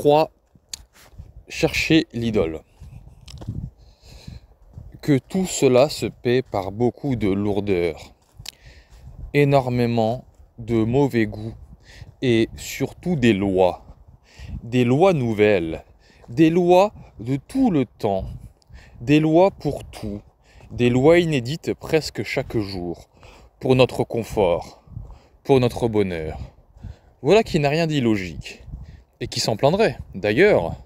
3. chercher l'idole. Que tout cela se paie par beaucoup de lourdeur, énormément de mauvais goût et surtout des lois, des lois nouvelles, des lois de tout le temps, des lois pour tout, des lois inédites presque chaque jour, pour notre confort, pour notre bonheur. Voilà qui n'a rien d'illogique et qui s'en plaindraient. D'ailleurs,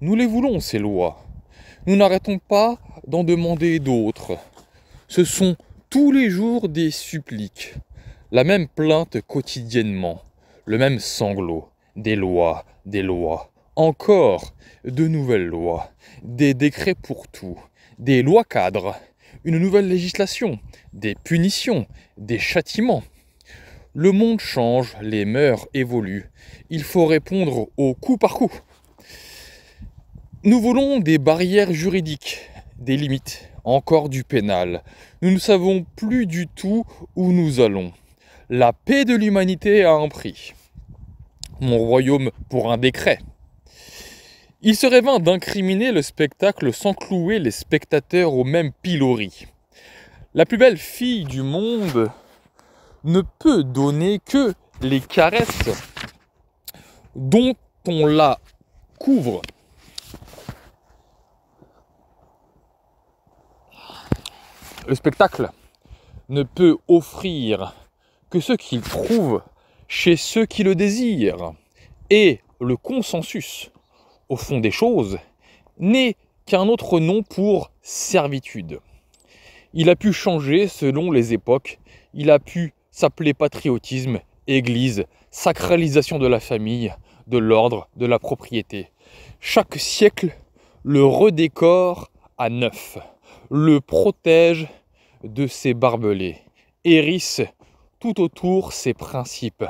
nous les voulons, ces lois. Nous n'arrêtons pas d'en demander d'autres. Ce sont tous les jours des suppliques, la même plainte quotidiennement, le même sanglot, des lois, des lois, encore de nouvelles lois, des décrets pour tout, des lois cadres, une nouvelle législation, des punitions, des châtiments, le monde change, les mœurs évoluent. Il faut répondre au coup par coup. Nous voulons des barrières juridiques, des limites, encore du pénal. Nous ne savons plus du tout où nous allons. La paix de l'humanité a un prix. Mon royaume pour un décret. Il serait vain d'incriminer le spectacle sans clouer les spectateurs au même pilori. La plus belle fille du monde ne peut donner que les caresses dont on la couvre. Le spectacle ne peut offrir que ce qu'il trouve chez ceux qui le désirent. Et le consensus, au fond des choses, n'est qu'un autre nom pour servitude. Il a pu changer selon les époques, il a pu s'appelait patriotisme, église, sacralisation de la famille, de l'ordre, de la propriété. Chaque siècle le redécore à neuf, le protège de ses barbelés, hérisse tout autour ses principes.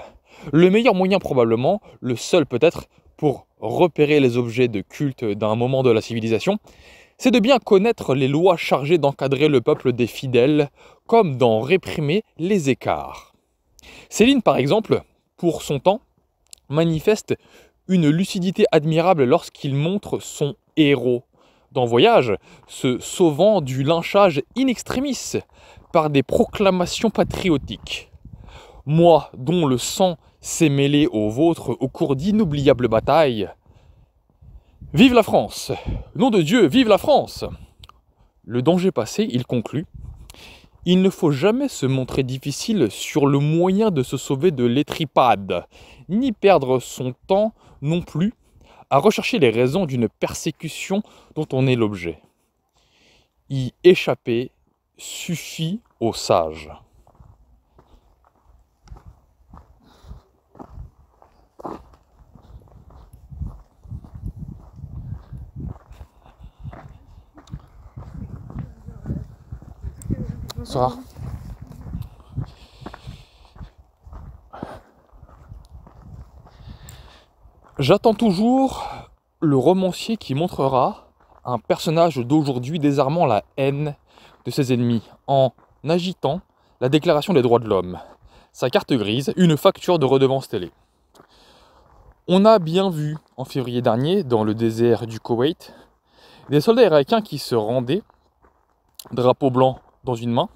Le meilleur moyen probablement, le seul peut-être, pour repérer les objets de culte d'un moment de la civilisation, c'est de bien connaître les lois chargées d'encadrer le peuple des fidèles, comme d'en réprimer les écarts. Céline, par exemple, pour son temps, manifeste une lucidité admirable lorsqu'il montre son héros dans Voyage, se sauvant du lynchage in extremis par des proclamations patriotiques. Moi, dont le sang s'est mêlé au vôtre au cours d'inoubliables batailles, Vive la France Nom de Dieu, vive la France Le danger passé, il conclut. Il ne faut jamais se montrer difficile sur le moyen de se sauver de l'étripade, ni perdre son temps non plus à rechercher les raisons d'une persécution dont on est l'objet. Y échapper suffit aux sages. J'attends toujours le romancier qui montrera un personnage d'aujourd'hui désarmant la haine de ses ennemis en agitant la déclaration des droits de l'homme, sa carte grise, une facture de redevance télé. On a bien vu en février dernier, dans le désert du Koweït, des soldats irakiens qui se rendaient, drapeau blanc dans une main,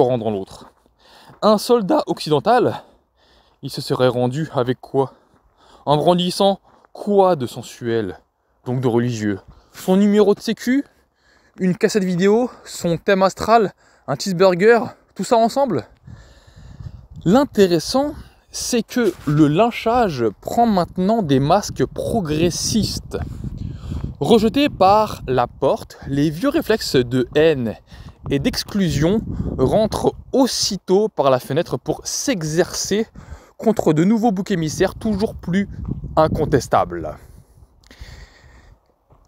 rendre dans l'autre. Un soldat occidental, il se serait rendu avec quoi En brandissant quoi de sensuel, donc de religieux Son numéro de sécu Une cassette vidéo Son thème astral Un cheeseburger Tout ça ensemble L'intéressant, c'est que le lynchage prend maintenant des masques progressistes. Rejeté par la porte, les vieux réflexes de haine et d'exclusion rentrent aussitôt par la fenêtre pour s'exercer contre de nouveaux boucs émissaires toujours plus incontestables.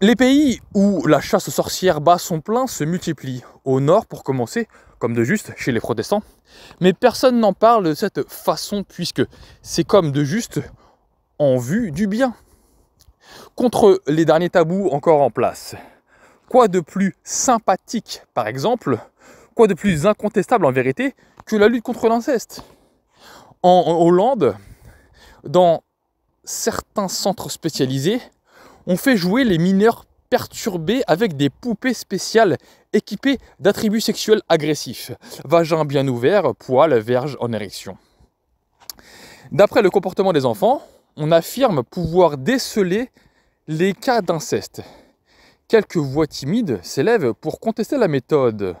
Les pays où la chasse aux sorcières bat son plein se multiplient, au nord pour commencer, comme de juste chez les protestants, mais personne n'en parle de cette façon puisque c'est comme de juste en vue du bien. Contre les derniers tabous encore en place, Quoi de plus sympathique, par exemple, quoi de plus incontestable en vérité que la lutte contre l'inceste en, Hollande, dans certains centres spécialisés, on fait jouer les mineurs perturbés avec des poupées spéciales équipées d'attributs sexuels agressifs, vagin bien ouvert, poils, verge en érection. D'après le comportement des enfants, on affirme pouvoir déceler les cas d'inceste quelques voix timides s'élèvent pour contester la méthode,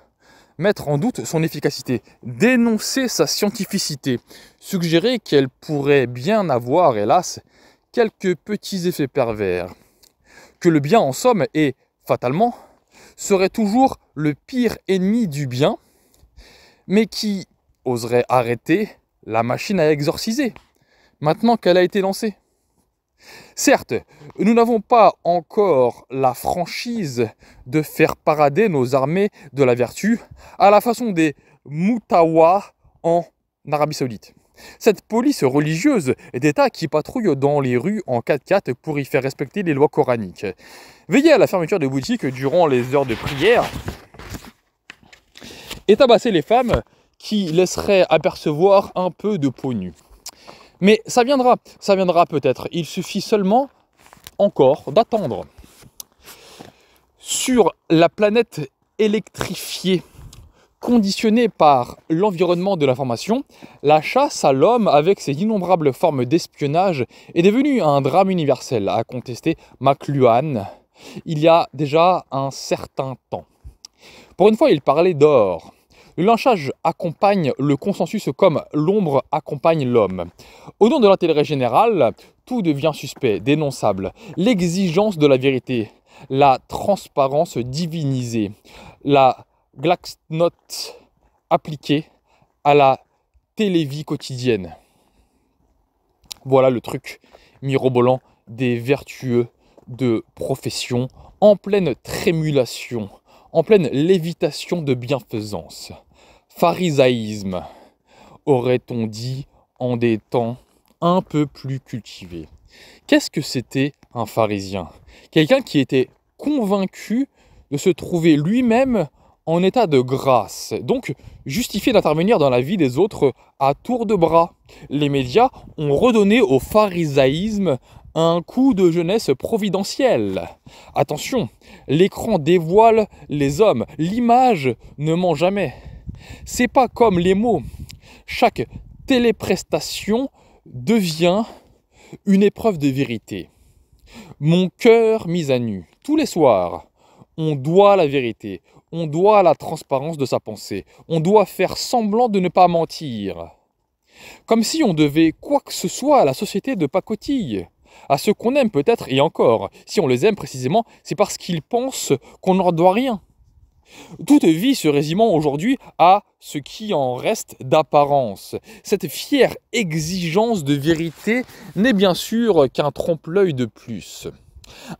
mettre en doute son efficacité, dénoncer sa scientificité, suggérer qu'elle pourrait bien avoir, hélas, quelques petits effets pervers, que le bien en somme est, fatalement, serait toujours le pire ennemi du bien, mais qui oserait arrêter la machine à exorciser, maintenant qu'elle a été lancée. Certes, nous n'avons pas encore la franchise de faire parader nos armées de la vertu à la façon des Mutawa en Arabie Saoudite. Cette police religieuse d'État qui patrouille dans les rues en 4x4 pour y faire respecter les lois coraniques. Veillez à la fermeture des boutiques durant les heures de prière et tabassez les femmes qui laisseraient apercevoir un peu de peau nue. Mais ça viendra, ça viendra peut-être. Il suffit seulement encore d'attendre. Sur la planète électrifiée, conditionnée par l'environnement de l'information, la chasse à l'homme avec ses innombrables formes d'espionnage est devenue un drame universel, a contesté McLuhan il y a déjà un certain temps. Pour une fois, il parlait d'or. Le lynchage accompagne le consensus comme l'ombre accompagne l'homme. Au nom de l'intérêt général, tout devient suspect, dénonçable. L'exigence de la vérité, la transparence divinisée, la glaxnote appliquée à la télévie quotidienne. Voilà le truc mirobolant des vertueux de profession en pleine trémulation, en pleine lévitation de bienfaisance pharisaïsme, aurait-on dit en des temps un peu plus cultivés. Qu'est-ce que c'était un pharisien Quelqu'un qui était convaincu de se trouver lui-même en état de grâce, donc justifié d'intervenir dans la vie des autres à tour de bras. Les médias ont redonné au pharisaïsme un coup de jeunesse providentielle. Attention, l'écran dévoile les hommes, l'image ne ment jamais. C'est pas comme les mots. Chaque téléprestation devient une épreuve de vérité. Mon cœur mis à nu. Tous les soirs, on doit la vérité, on doit la transparence de sa pensée, on doit faire semblant de ne pas mentir. Comme si on devait quoi que ce soit à la société de pacotille, à ceux qu'on aime peut-être, et encore, si on les aime précisément, c'est parce qu'ils pensent qu'on n'en doit rien. Toute vie se résumant aujourd'hui à ce qui en reste d'apparence. Cette fière exigence de vérité n'est bien sûr qu'un trompe-l'œil de plus.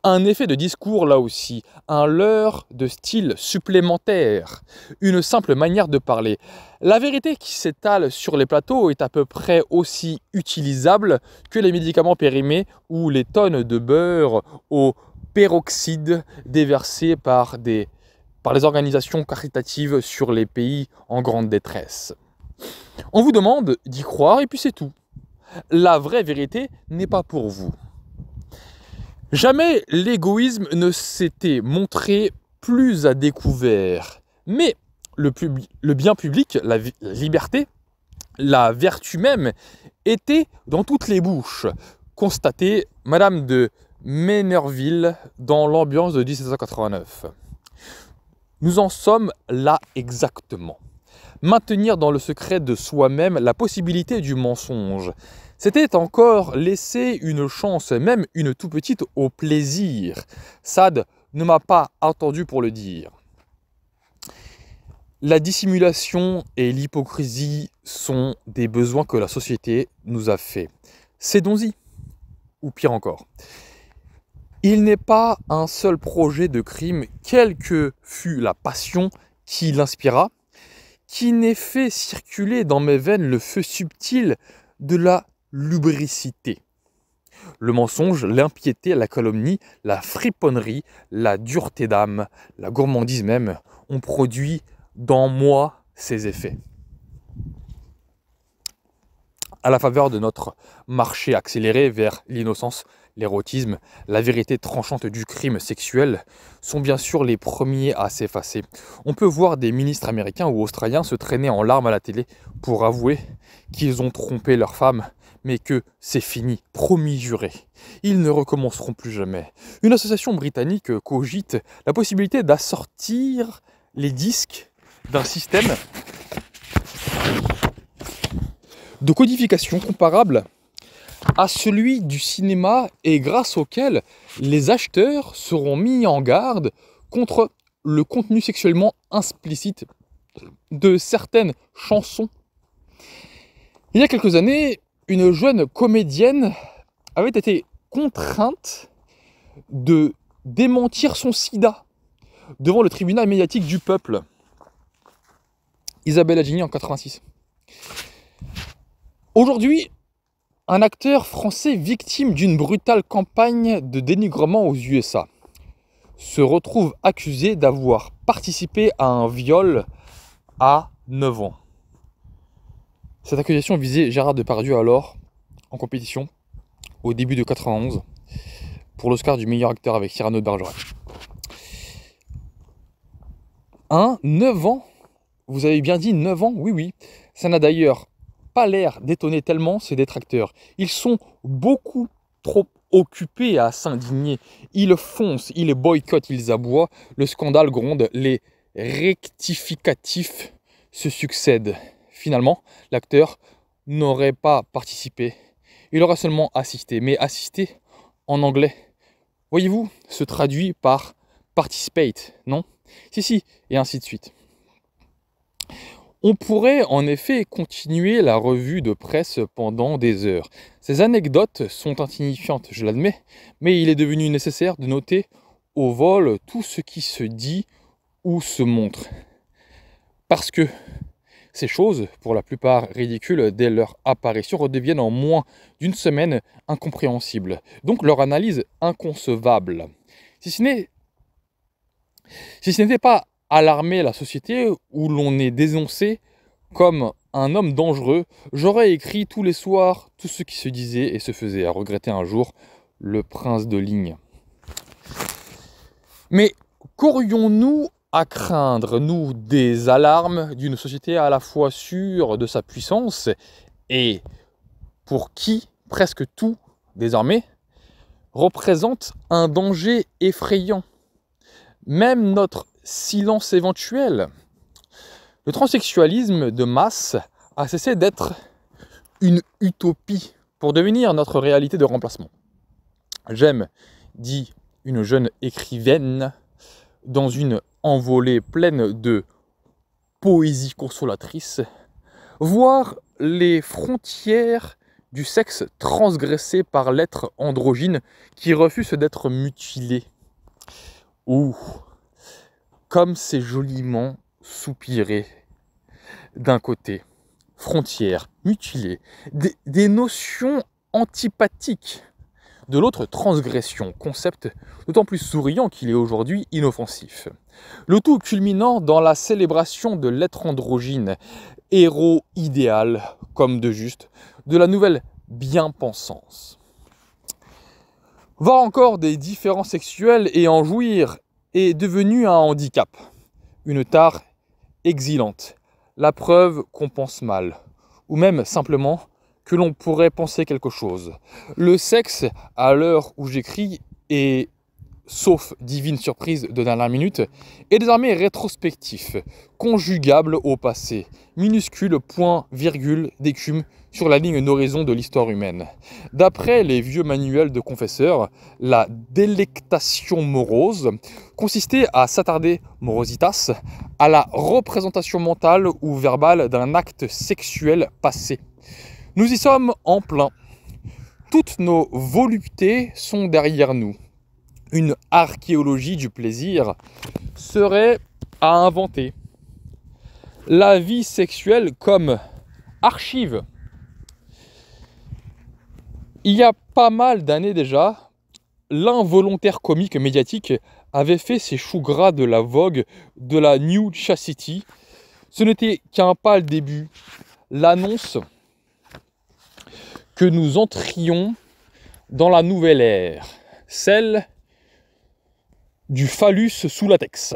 Un effet de discours là aussi, un leurre de style supplémentaire, une simple manière de parler. La vérité qui s'étale sur les plateaux est à peu près aussi utilisable que les médicaments périmés ou les tonnes de beurre au peroxyde déversées par des par les organisations caritatives sur les pays en grande détresse. On vous demande d'y croire et puis c'est tout. La vraie vérité n'est pas pour vous. Jamais l'égoïsme ne s'était montré plus à découvert, mais le, bien public, la, liberté, la vertu même, était dans toutes les bouches, constatait Madame de Ménerville dans l'ambiance de 1789. Nous en sommes là exactement. Maintenir dans le secret de soi-même la possibilité du mensonge, c'était encore laisser une chance, même une tout petite, au plaisir. Sade ne m'a pas entendu pour le dire. La dissimulation et l'hypocrisie sont des besoins que la société nous a faits. Cédons-y, ou pire encore. Il n'est pas un seul projet de crime, quelle que fût la passion qui l'inspira, qui n'ait fait circuler dans mes veines le feu subtil de la lubricité. Le mensonge, l'impiété, la calomnie, la friponnerie, la dureté d'âme, la gourmandise même ont produit dans moi ces effets. À la faveur de notre marché accéléré vers l'innocence, l'érotisme, la vérité tranchante du crime sexuel sont bien sûr les premiers à s'effacer. On peut voir des ministres américains ou australiens se traîner en larmes à la télé pour avouer qu'ils ont trompé leur femme, mais que c'est fini, promis juré. Ils ne recommenceront plus jamais. Une association britannique cogite la possibilité d'assortir les disques d'un système de codification comparable à celui du cinéma et grâce auquel les acheteurs seront mis en garde contre le contenu sexuellement implicite de certaines chansons. Il y a quelques années, une jeune comédienne avait été contrainte de démentir son sida devant le tribunal médiatique du peuple. Isabelle Adjini en 86. Aujourd'hui, un acteur français victime d'une brutale campagne de dénigrement aux USA se retrouve accusé d'avoir participé à un viol à 9 ans. Cette accusation visait Gérard Depardieu alors en compétition au début de 91 pour l'Oscar du meilleur acteur avec Cyrano de Bergerac. Un 9 ans, vous avez bien dit 9 ans, oui oui. Ça n'a d'ailleurs l'air d'étonner tellement ses détracteurs. Ils sont beaucoup trop occupés à s'indigner. Ils foncent, ils boycottent, ils aboient. Le scandale gronde, les rectificatifs se succèdent. Finalement, l'acteur n'aurait pas participé. Il aura seulement assisté. Mais assisté en anglais, voyez-vous, se traduit par participate, non Si, si, et ainsi de suite. On pourrait en effet continuer la revue de presse pendant des heures. Ces anecdotes sont insignifiantes, je l'admets, mais il est devenu nécessaire de noter au vol tout ce qui se dit ou se montre. Parce que ces choses, pour la plupart ridicules dès leur apparition, redeviennent en moins d'une semaine incompréhensibles, donc leur analyse inconcevable. Si ce n'est si n'était pas alarmer la société où l'on est dénoncé comme un homme dangereux. J'aurais écrit tous les soirs tout ce qui se disait et se faisait, à regretter un jour le prince de ligne. Mais qu'aurions-nous à craindre, nous, des alarmes d'une société à la fois sûre de sa puissance et pour qui presque tout, désormais, représente un danger effrayant Même notre silence éventuel. Le transsexualisme de masse a cessé d'être une utopie pour devenir notre réalité de remplacement. J'aime, dit une jeune écrivaine, dans une envolée pleine de poésie consolatrice, voir les frontières du sexe transgressées par l'être androgyne qui refuse d'être mutilé. Ouh, comme c'est joliment soupiré d'un côté. frontière mutilée, des, notions antipathiques. De l'autre, transgression, concept d'autant plus souriant qu'il est aujourd'hui inoffensif. Le tout culminant dans la célébration de l'être androgyne, héros idéal, comme de juste, de la nouvelle bien-pensance. Voir encore des différences sexuelles et en jouir est devenu un handicap, une tare exilante, la preuve qu'on pense mal, ou même simplement que l'on pourrait penser quelque chose. Le sexe, à l'heure où j'écris, est sauf divine surprise de dernière minute, est désormais rétrospectif, conjugable au passé, minuscule point virgule d'écume sur la ligne d'horizon de l'histoire humaine. D'après les vieux manuels de confesseurs, la délectation morose consistait à s'attarder morositas à la représentation mentale ou verbale d'un acte sexuel passé. Nous y sommes en plein. Toutes nos voluptés sont derrière nous une archéologie du plaisir serait à inventer la vie sexuelle comme archive. Il y a pas mal d'années déjà, l'involontaire comique médiatique avait fait ses choux gras de la vogue de la New Chastity. Ce n'était qu'un pâle début. L'annonce que nous entrions dans la nouvelle ère, celle du phallus sous latex.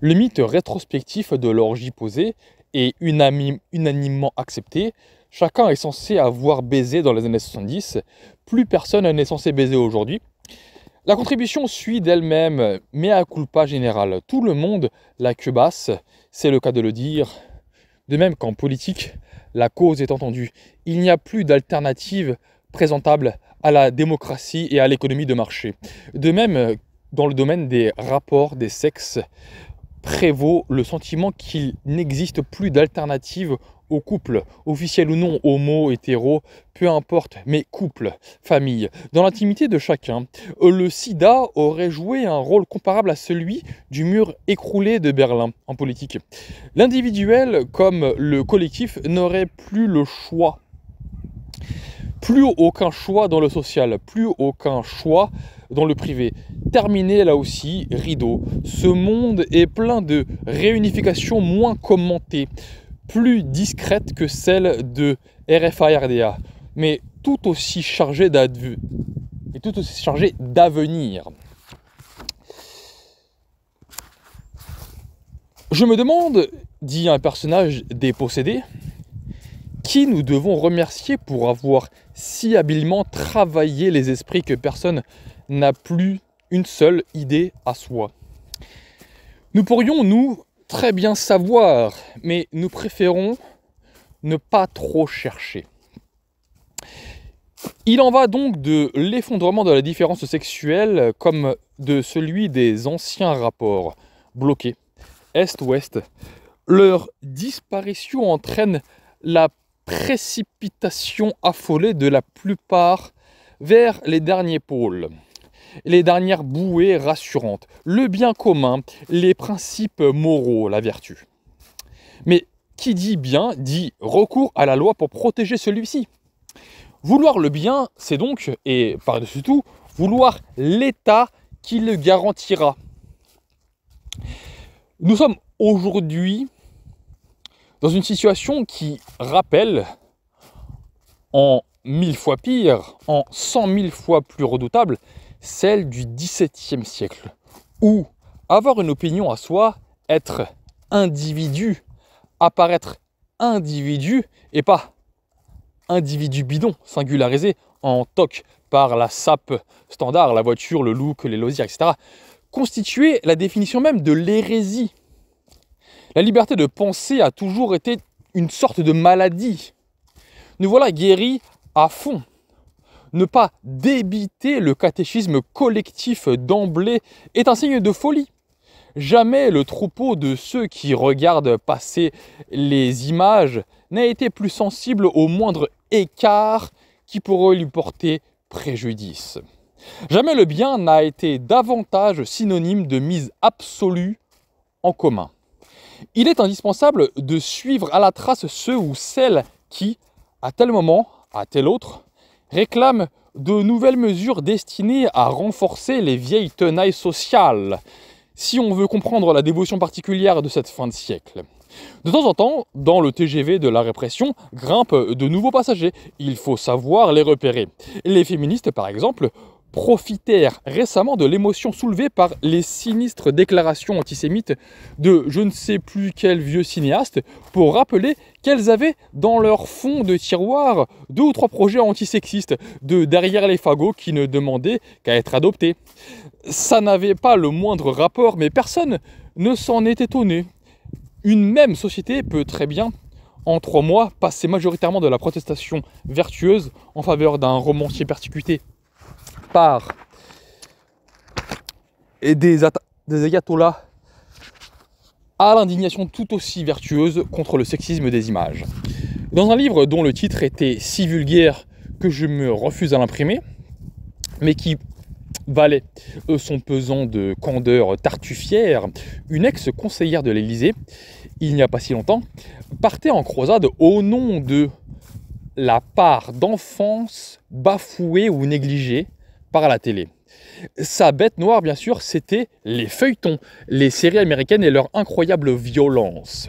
Le mythe rétrospectif de l'orgie posée est unanimement accepté. Chacun est censé avoir baisé dans les années 70. Plus personne n'est censé baiser aujourd'hui. La contribution suit d'elle-même, mais à culpa générale. Tout le monde la basse c'est le cas de le dire. De même qu'en politique, la cause est entendue. Il n'y a plus d'alternative présentable à la démocratie et à l'économie de marché. De même, dans le domaine des rapports des sexes, prévaut le sentiment qu'il n'existe plus d'alternative au couple, officiel ou non, homo, hétéro, peu importe, mais couple, famille. Dans l'intimité de chacun, le sida aurait joué un rôle comparable à celui du mur écroulé de Berlin en politique. L'individuel, comme le collectif, n'aurait plus le choix plus aucun choix dans le social, plus aucun choix dans le privé. Terminé là aussi, rideau. Ce monde est plein de réunifications moins commentées, plus discrètes que celles de RFA-RDA, mais tout aussi chargées d'avenir. Je me demande, dit un personnage dépossédé, qui nous devons remercier pour avoir si habilement travaillé les esprits que personne n'a plus une seule idée à soi. Nous pourrions, nous, très bien savoir, mais nous préférons ne pas trop chercher. Il en va donc de l'effondrement de la différence sexuelle comme de celui des anciens rapports bloqués, Est-Ouest. Leur disparition entraîne la précipitation affolée de la plupart vers les derniers pôles, les dernières bouées rassurantes, le bien commun, les principes moraux, la vertu. Mais qui dit bien dit recours à la loi pour protéger celui-ci. Vouloir le bien, c'est donc, et par-dessus tout, vouloir l'État qui le garantira. Nous sommes aujourd'hui dans une situation qui rappelle en mille fois pire, en cent mille fois plus redoutable, celle du XVIIe siècle, où avoir une opinion à soi, être individu, apparaître individu et pas individu bidon, singularisé en toc par la sape standard, la voiture, le look, les loisirs, etc., constituait la définition même de l'hérésie la liberté de penser a toujours été une sorte de maladie. Nous voilà guéris à fond. Ne pas débiter le catéchisme collectif d'emblée est un signe de folie. Jamais le troupeau de ceux qui regardent passer les images n'a été plus sensible au moindre écart qui pourrait lui porter préjudice. Jamais le bien n'a été davantage synonyme de mise absolue en commun. Il est indispensable de suivre à la trace ceux ou celles qui, à tel moment, à tel autre, réclament de nouvelles mesures destinées à renforcer les vieilles tenailles sociales, si on veut comprendre la dévotion particulière de cette fin de siècle. De temps en temps, dans le TGV de la répression, grimpent de nouveaux passagers. Il faut savoir les repérer. Les féministes, par exemple, profitèrent récemment de l'émotion soulevée par les sinistres déclarations antisémites de je ne sais plus quel vieux cinéaste pour rappeler qu'elles avaient dans leur fond de tiroir deux ou trois projets antisexistes de derrière les fagots qui ne demandaient qu'à être adoptés. Ça n'avait pas le moindre rapport, mais personne ne s'en est étonné. Une même société peut très bien en trois mois, passer majoritairement de la protestation vertueuse en faveur d'un romancier persécuté et des, des ayatollahs à l'indignation tout aussi vertueuse contre le sexisme des images. Dans un livre dont le titre était si vulgaire que je me refuse à l'imprimer, mais qui valait euh, son pesant de candeur tartufière une ex-conseillère de l'elysée il n'y a pas si longtemps, partait en croisade au nom de la part d'enfance bafouée ou négligée à la télé. Sa bête noire, bien sûr, c'était les feuilletons, les séries américaines et leur incroyable violence.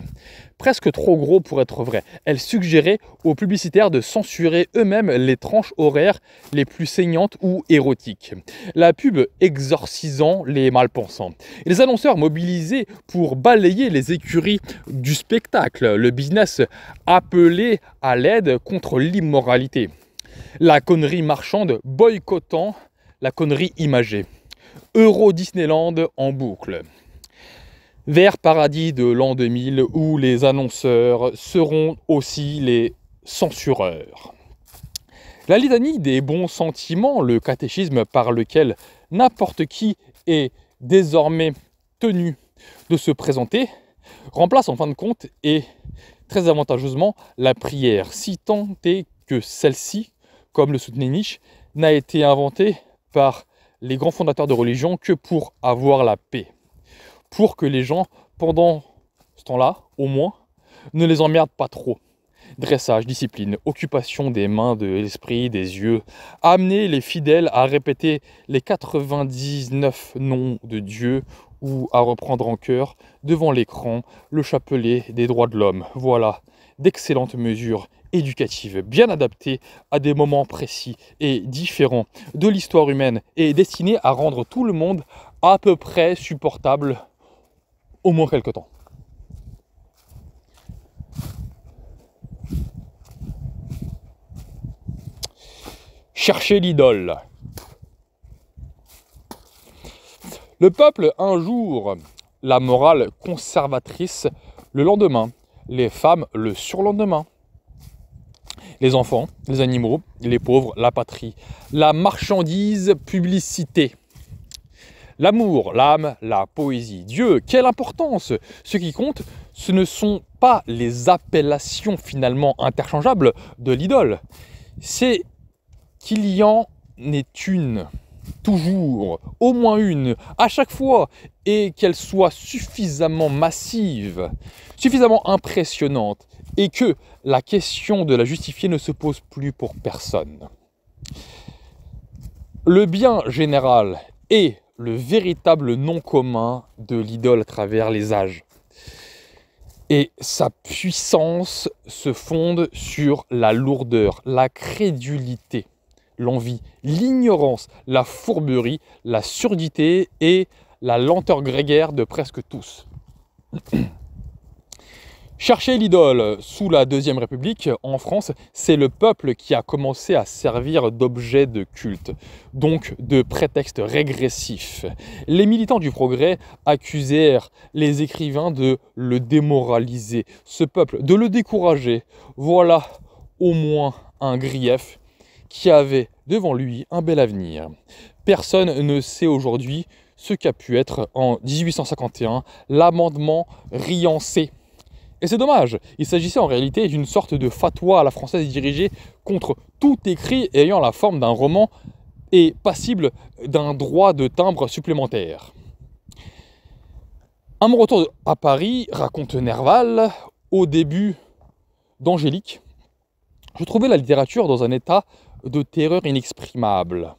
Presque trop gros pour être vrai, elle suggérait aux publicitaires de censurer eux-mêmes les tranches horaires les plus saignantes ou érotiques. La pub exorcisant les malpensants. les annonceurs mobilisés pour balayer les écuries du spectacle, le business appelé à l'aide contre l'immoralité. La connerie marchande boycottant la connerie imagée. Euro Disneyland en boucle. Vers paradis de l'an 2000 où les annonceurs seront aussi les censureurs. La litanie des bons sentiments, le catéchisme par lequel n'importe qui est désormais tenu de se présenter, remplace en fin de compte et très avantageusement la prière, si tant est que celle-ci, comme le soutenait Nietzsche, n'a été inventée les grands fondateurs de religion que pour avoir la paix. Pour que les gens, pendant ce temps-là, au moins, ne les emmerdent pas trop. Dressage, discipline, occupation des mains, de l'esprit, des yeux. Amener les fidèles à répéter les 99 noms de Dieu ou à reprendre en cœur, devant l'écran, le chapelet des droits de l'homme. Voilà d'excellentes mesures éducatives bien adaptées à des moments précis et différents de l'histoire humaine et destinées à rendre tout le monde à peu près supportable au moins quelque temps. Chercher l'idole. Le peuple un jour, la morale conservatrice le lendemain les femmes le surlendemain. Les enfants, les animaux, les pauvres, la patrie. La marchandise, publicité. L'amour, l'âme, la poésie, Dieu, quelle importance Ce qui compte, ce ne sont pas les appellations finalement interchangeables de l'idole, c'est qu'il y en est une toujours au moins une à chaque fois et qu'elle soit suffisamment massive, suffisamment impressionnante et que la question de la justifier ne se pose plus pour personne. Le bien général est le véritable nom commun de l'idole à travers les âges. Et sa puissance se fonde sur la lourdeur, la crédulité l'envie, l'ignorance, la fourberie, la surdité et la lenteur grégaire de presque tous. Chercher l'idole sous la Deuxième République en France, c'est le peuple qui a commencé à servir d'objet de culte, donc de prétexte régressif. Les militants du progrès accusèrent les écrivains de le démoraliser, ce peuple, de le décourager. Voilà au moins un grief qui avait devant lui un bel avenir. Personne ne sait aujourd'hui ce qu'a pu être en 1851 l'amendement Riancé. Et c'est dommage, il s'agissait en réalité d'une sorte de fatwa à la française dirigée contre tout écrit ayant la forme d'un roman et passible d'un droit de timbre supplémentaire. À mon retour à Paris, raconte Nerval, au début d'Angélique, je trouvais la littérature dans un état de terreur inexprimable.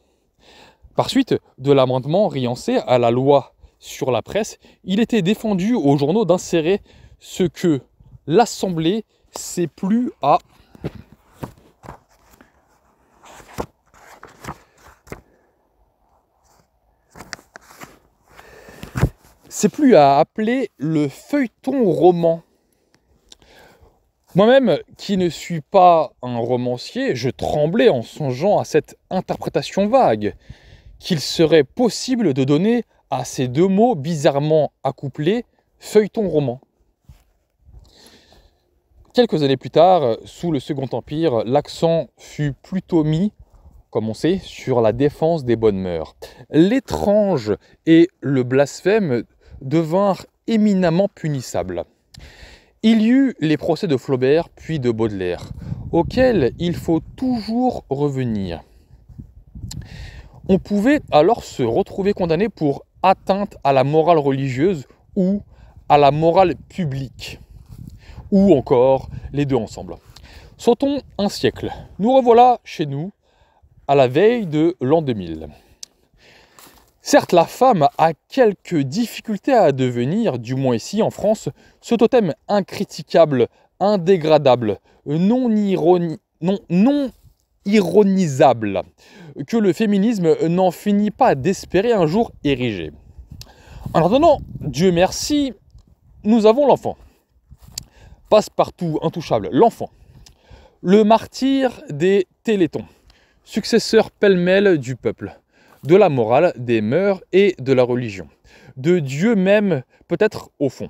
Par suite de l'amendement riancé à la loi sur la presse, il était défendu aux journaux d'insérer ce que l'Assemblée s'est plus à c'est plus à appeler le feuilleton roman moi-même, qui ne suis pas un romancier, je tremblais en songeant à cette interprétation vague qu'il serait possible de donner à ces deux mots bizarrement accouplés, feuilleton roman. Quelques années plus tard, sous le Second Empire, l'accent fut plutôt mis, comme on sait, sur la défense des bonnes mœurs. L'étrange et le blasphème devinrent éminemment punissables. Il y eut les procès de Flaubert puis de Baudelaire, auxquels il faut toujours revenir. On pouvait alors se retrouver condamné pour atteinte à la morale religieuse ou à la morale publique, ou encore les deux ensemble. Sautons un siècle. Nous revoilà chez nous à la veille de l'an 2000. Certes, la femme a quelques difficultés à devenir, du moins ici en France, ce totem incriticable, indégradable, non, ironisable, que le féminisme n'en finit pas d'espérer un jour ériger. En attendant, Dieu merci, nous avons l'enfant. Passe-partout, intouchable, l'enfant. Le martyr des Télétons, successeur pêle-mêle du peuple de la morale, des mœurs et de la religion, de Dieu même peut-être au fond.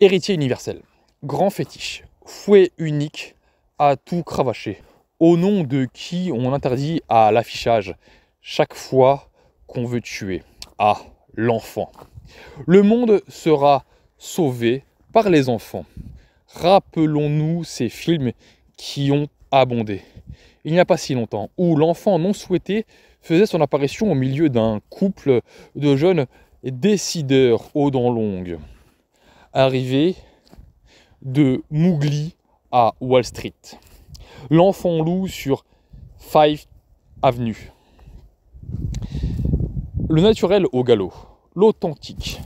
Héritier universel, grand fétiche, fouet unique à tout cravacher, au nom de qui on interdit à l'affichage chaque fois qu'on veut tuer. Ah, l'enfant. Le monde sera sauvé par les enfants. Rappelons-nous ces films qui ont abondé il n'y a pas si longtemps, où l'enfant non souhaité faisait son apparition au milieu d'un couple de jeunes décideurs aux dents longues, Arrivé de Mougli à Wall Street. L'enfant loup sur Five Avenue. Le naturel au galop, l'authentique,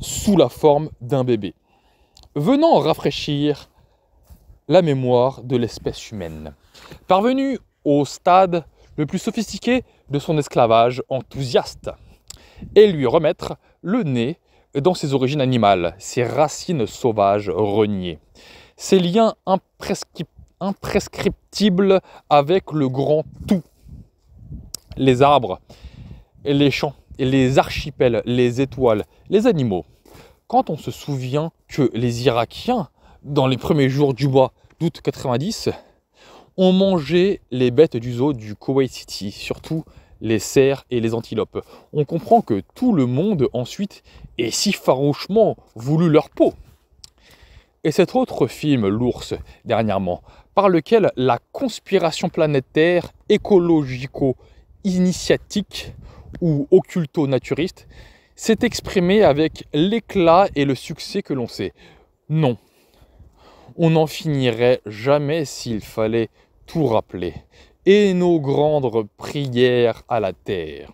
sous la forme d'un bébé, venant rafraîchir la mémoire de l'espèce humaine. Parvenu au stade le plus sophistiqué de son esclavage enthousiaste, et lui remettre le nez dans ses origines animales, ses racines sauvages reniées, ses liens imprescriptibles avec le grand tout, les arbres, les champs, les archipels, les étoiles, les animaux. Quand on se souvient que les Irakiens, dans les premiers jours du mois d'août 90, on mangeait les bêtes du zoo du Kuwait City, surtout les cerfs et les antilopes. On comprend que tout le monde ensuite ait si farouchement voulu leur peau. Et cet autre film, L'ours, dernièrement, par lequel la conspiration planétaire écologico-initiatique ou occulto-naturiste s'est exprimée avec l'éclat et le succès que l'on sait. Non, on n'en finirait jamais s'il fallait tout rappeler. Et nos grandes prières à la terre.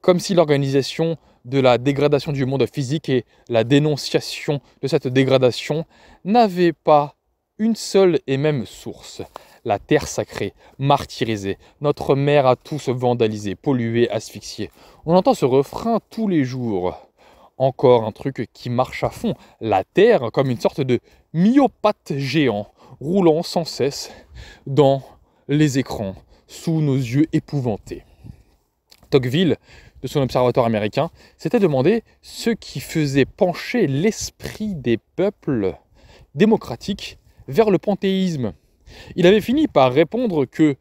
Comme si l'organisation de la dégradation du monde physique et la dénonciation de cette dégradation n'avaient pas une seule et même source. La terre sacrée, martyrisée, notre mère à tous vandalisé pollué asphyxié On entend ce refrain tous les jours encore un truc qui marche à fond, la Terre comme une sorte de myopathe géant roulant sans cesse dans les écrans, sous nos yeux épouvantés. Tocqueville, de son observatoire américain, s'était demandé ce qui faisait pencher l'esprit des peuples démocratiques vers le panthéisme. Il avait fini par répondre que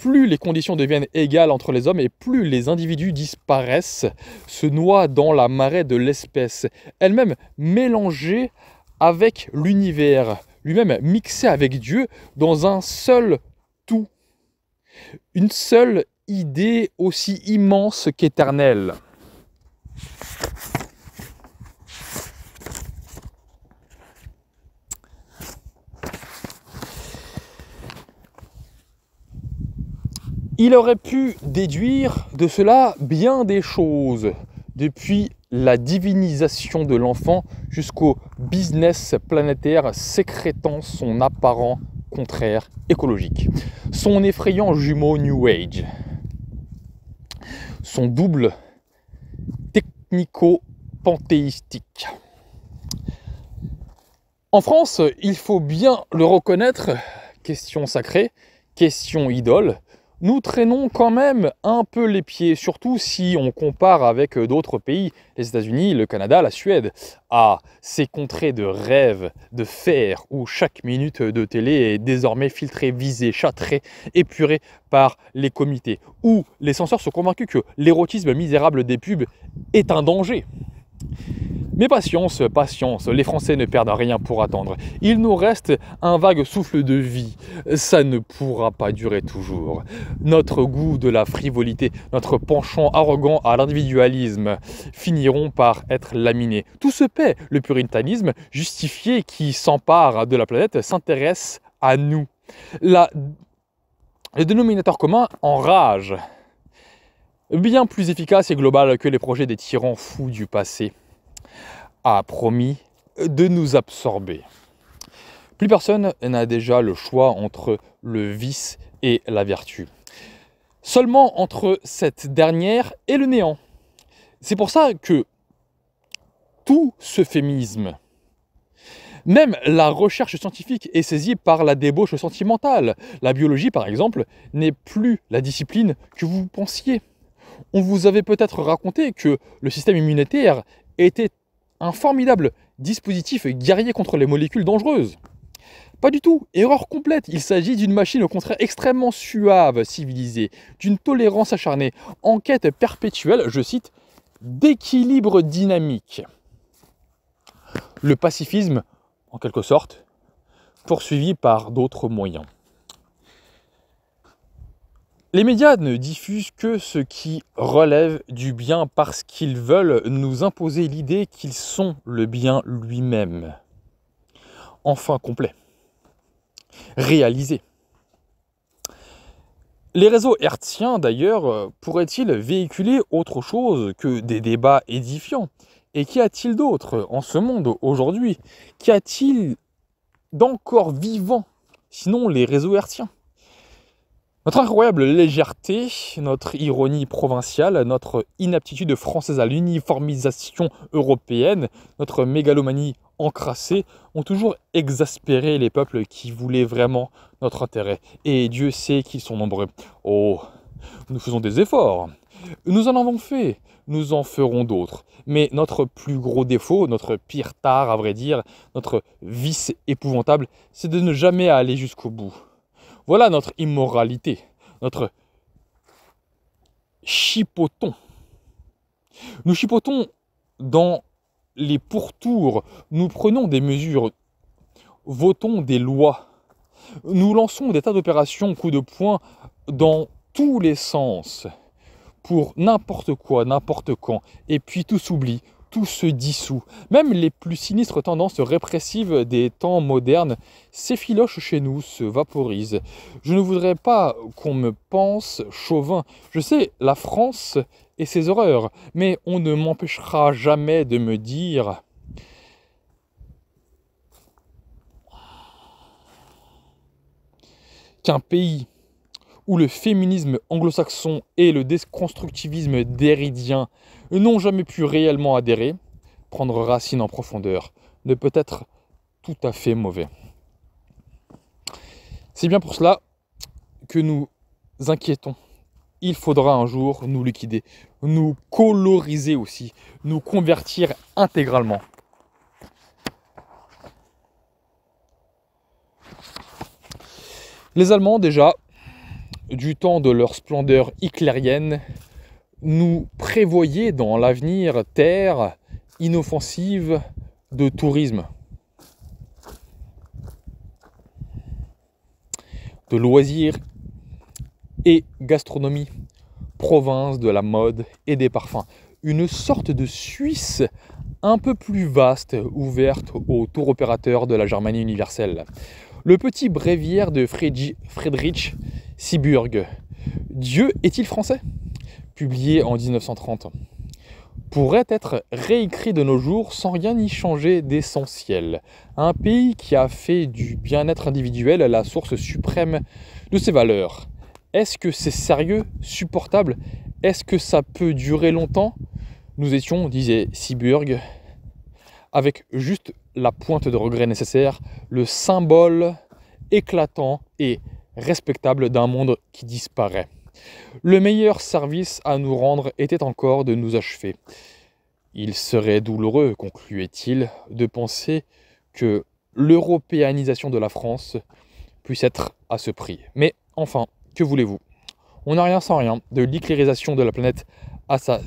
plus les conditions deviennent égales entre les hommes et plus les individus disparaissent, se noient dans la marée de l'espèce, elle-même mélangée avec l'univers, lui-même mixé avec Dieu dans un seul tout, une seule idée aussi immense qu'éternelle. Il aurait pu déduire de cela bien des choses, depuis la divinisation de l'enfant jusqu'au business planétaire sécrétant son apparent contraire écologique, son effrayant jumeau New Age, son double technico-panthéistique. En France, il faut bien le reconnaître, question sacrée, question idole, nous traînons quand même un peu les pieds, surtout si on compare avec euh, d'autres pays, les États-Unis, le Canada, la Suède, à ah, ces contrées de rêve, de fer, où chaque minute de télé est désormais filtrée, visée, châtrée, épurée par les comités, où les censeurs sont convaincus que l'érotisme misérable des pubs est un danger. Mais patience, patience, les Français ne perdent rien pour attendre. Il nous reste un vague souffle de vie. Ça ne pourra pas durer toujours. Notre goût de la frivolité, notre penchant arrogant à l'individualisme finiront par être laminés. Tout se paie. Le puritanisme justifié qui s'empare de la planète s'intéresse à nous. Le dénominateur commun enrage bien plus efficace et global que les projets des tyrans fous du passé a promis de nous absorber. Plus personne n'a déjà le choix entre le vice et la vertu. Seulement entre cette dernière et le néant. C'est pour ça que tout ce féminisme, même la recherche scientifique est saisie par la débauche sentimentale. La biologie, par exemple, n'est plus la discipline que vous pensiez. On vous avait peut-être raconté que le système immunitaire était un formidable dispositif guerrier contre les molécules dangereuses. Pas du tout, erreur complète, il s'agit d'une machine au contraire extrêmement suave, civilisée, d'une tolérance acharnée, en quête perpétuelle, je cite, d'équilibre dynamique. Le pacifisme, en quelque sorte, poursuivi par d'autres moyens. Les médias ne diffusent que ce qui relève du bien parce qu'ils veulent nous imposer l'idée qu'ils sont le bien lui-même. Enfin complet. Réalisé. Les réseaux hertziens, d'ailleurs, pourraient-ils véhiculer autre chose que des débats édifiants Et qu'y a-t-il d'autre en ce monde aujourd'hui Qu'y a-t-il d'encore vivant, sinon les réseaux hertziens notre incroyable légèreté, notre ironie provinciale, notre inaptitude française à l'uniformisation européenne, notre mégalomanie encrassée ont toujours exaspéré les peuples qui voulaient vraiment notre intérêt. Et Dieu sait qu'ils sont nombreux. Oh, nous faisons des efforts. Nous en avons fait, nous en ferons d'autres. Mais notre plus gros défaut, notre pire tard à vrai dire, notre vice épouvantable, c'est de ne jamais aller jusqu'au bout. Voilà notre immoralité, notre chipoton. Nous chipotons dans les pourtours, nous prenons des mesures, votons des lois, nous lançons des tas d'opérations coups de poing dans tous les sens, pour n'importe quoi, n'importe quand, et puis tout s'oublie tout se dissout. Même les plus sinistres tendances répressives des temps modernes s'effilochent chez nous, se vaporisent. Je ne voudrais pas qu'on me pense chauvin. Je sais, la France et ses horreurs, mais on ne m'empêchera jamais de me dire... qu'un pays où le féminisme anglo-saxon et le déconstructivisme déridien n'ont jamais pu réellement adhérer, prendre racine en profondeur ne peut être tout à fait mauvais. C'est bien pour cela que nous inquiétons. Il faudra un jour nous liquider, nous coloriser aussi, nous convertir intégralement. Les Allemands déjà du temps de leur splendeur hitlérienne, nous prévoyait dans l'avenir terre inoffensive de tourisme, de loisirs et gastronomie, province de la mode et des parfums, une sorte de Suisse un peu plus vaste, ouverte aux tour opérateurs de la Germanie universelle. Le petit bréviaire de Friedrich Cyburg. Dieu est-il français publié en 1930 pourrait être réécrit de nos jours sans rien y changer d'essentiel. Un pays qui a fait du bien-être individuel la source suprême de ses valeurs. Est-ce que c'est sérieux, supportable Est-ce que ça peut durer longtemps Nous étions, disait Siburg, avec juste la pointe de regret nécessaire, le symbole éclatant et respectable d'un monde qui disparaît. Le meilleur service à nous rendre était encore de nous achever. Il serait douloureux, concluait-il, de penser que l'européanisation de la France puisse être à ce prix. Mais enfin, que voulez-vous On n'a rien sans rien, de l'éclairisation de la planète à sa,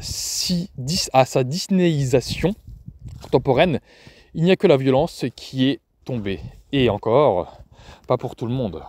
à sa disneyisation contemporaine, il n'y a que la violence qui est tombée. Et encore, pas pour tout le monde.